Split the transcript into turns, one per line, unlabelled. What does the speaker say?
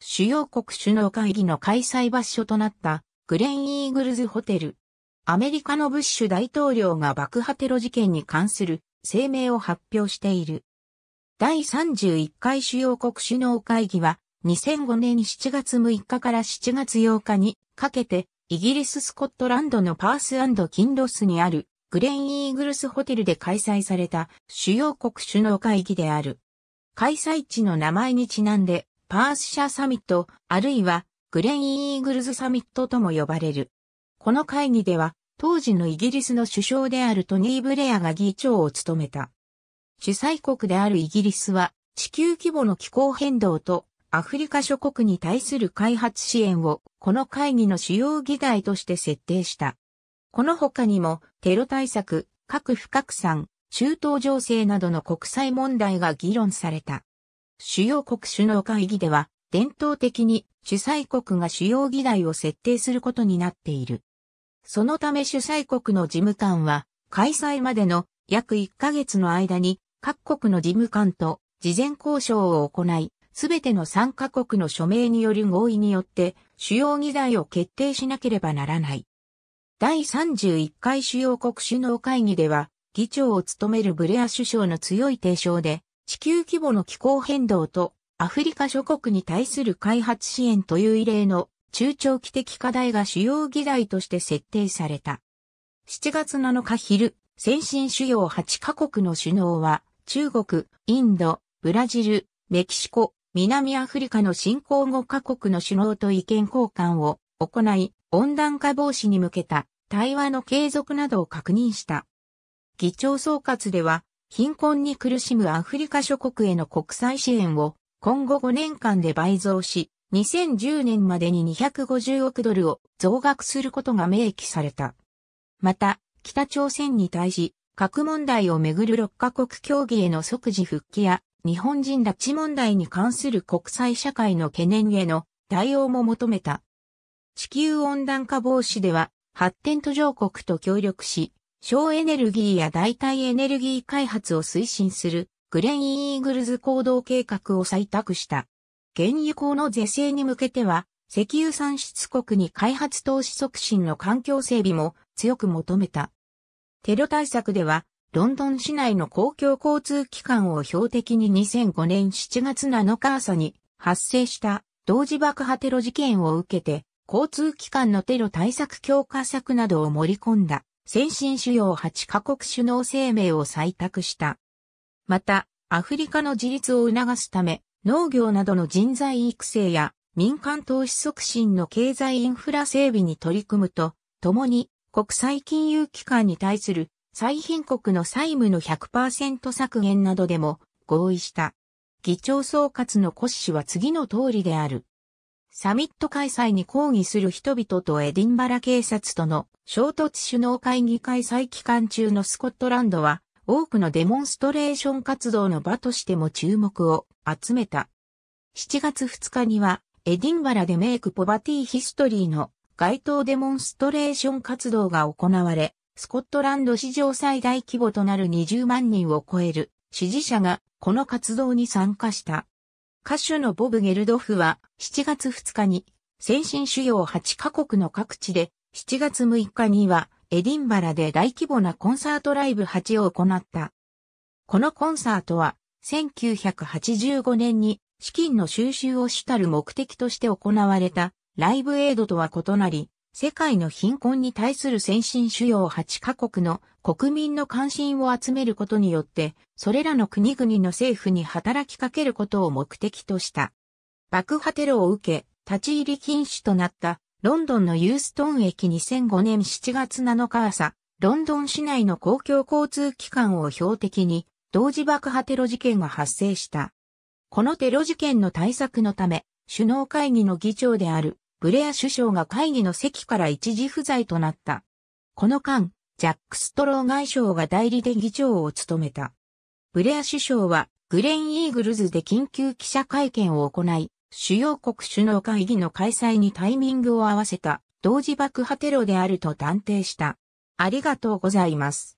主要国首脳会議の開催場所となったグレン・イーグルズホテル。アメリカのブッシュ大統領が爆破テロ事件に関する声明を発表している。第31回主要国首脳会議は2005年7月6日から7月8日にかけてイギリス・スコットランドのパースキンロスにあるグレン・イーグルスホテルで開催された主要国首脳会議である。開催地の名前にちなんでパース社サミット、あるいはグレン・イーグルズサミットとも呼ばれる。この会議では、当時のイギリスの首相であるトニー・ブレアが議長を務めた。主催国であるイギリスは、地球規模の気候変動とアフリカ諸国に対する開発支援をこの会議の主要議題として設定した。この他にもテロ対策、核不拡散、中東情勢などの国際問題が議論された。主要国首脳会議では、伝統的に主催国が主要議題を設定することになっている。そのため主催国の事務官は、開催までの約1ヶ月の間に各国の事務官と事前交渉を行い、すべての参加国の署名による合意によって主要議題を決定しなければならない。第31回主要国首脳会議では、議長を務めるブレア首相の強い提唱で、地球規模の気候変動とアフリカ諸国に対する開発支援という異例の中長期的課題が主要議題として設定された。7月7日昼、先進主要8カ国の首脳は、中国、インド、ブラジル、メキシコ、南アフリカの新興5カ国の首脳と意見交換を行い、温暖化防止に向けた対話の継続などを確認した。議長総括では、貧困に苦しむアフリカ諸国への国際支援を今後5年間で倍増し、2010年までに250億ドルを増額することが明記された。また、北朝鮮に対し、核問題をめぐる6カ国協議への即時復帰や、日本人拉致問題に関する国際社会の懸念への対応も求めた。地球温暖化防止では、発展途上国と協力し、省エネルギーや代替エネルギー開発を推進するグレン・イーグルズ行動計画を採択した。原油高の是正に向けては、石油産出国に開発投資促進の環境整備も強く求めた。テロ対策では、ロンドン市内の公共交通機関を標的に2005年7月7日朝に発生した同時爆破テロ事件を受けて、交通機関のテロ対策強化策などを盛り込んだ。先進主要8カ国首脳声明を採択した。また、アフリカの自立を促すため、農業などの人材育成や民間投資促進の経済インフラ整備に取り組むと、共に国際金融機関に対する最貧国の債務の100%削減などでも合意した。議長総括の骨子は次の通りである。サミット開催に抗議する人々とエディンバラ警察との衝突首脳会議開催期間中のスコットランドは多くのデモンストレーション活動の場としても注目を集めた。7月2日にはエディンバラでメイクポバティヒストリーの街頭デモンストレーション活動が行われ、スコットランド史上最大規模となる20万人を超える支持者がこの活動に参加した。歌手のボブ・ゲルドフは7月2日に先進主要8カ国の各地で7月6日にはエディンバラで大規模なコンサートライブ8を行った。このコンサートは1985年に資金の収集を主たる目的として行われたライブエイドとは異なり世界の貧困に対する先進主要8カ国の国民の関心を集めることによって、それらの国々の政府に働きかけることを目的とした。爆破テロを受け、立ち入り禁止となったロンドンのユーストン駅2005年7月7日朝、ロンドン市内の公共交通機関を標的に、同時爆破テロ事件が発生した。このテロ事件の対策のため、首脳会議の議長であるブレア首相が会議の席から一時不在となった。この間、ジャック・ストロー外相が代理で議長を務めた。ブレア首相は、グレン・イーグルズで緊急記者会見を行い、主要国首脳会議の開催にタイミングを合わせた同時爆破テロであると断定した。ありがとうございます。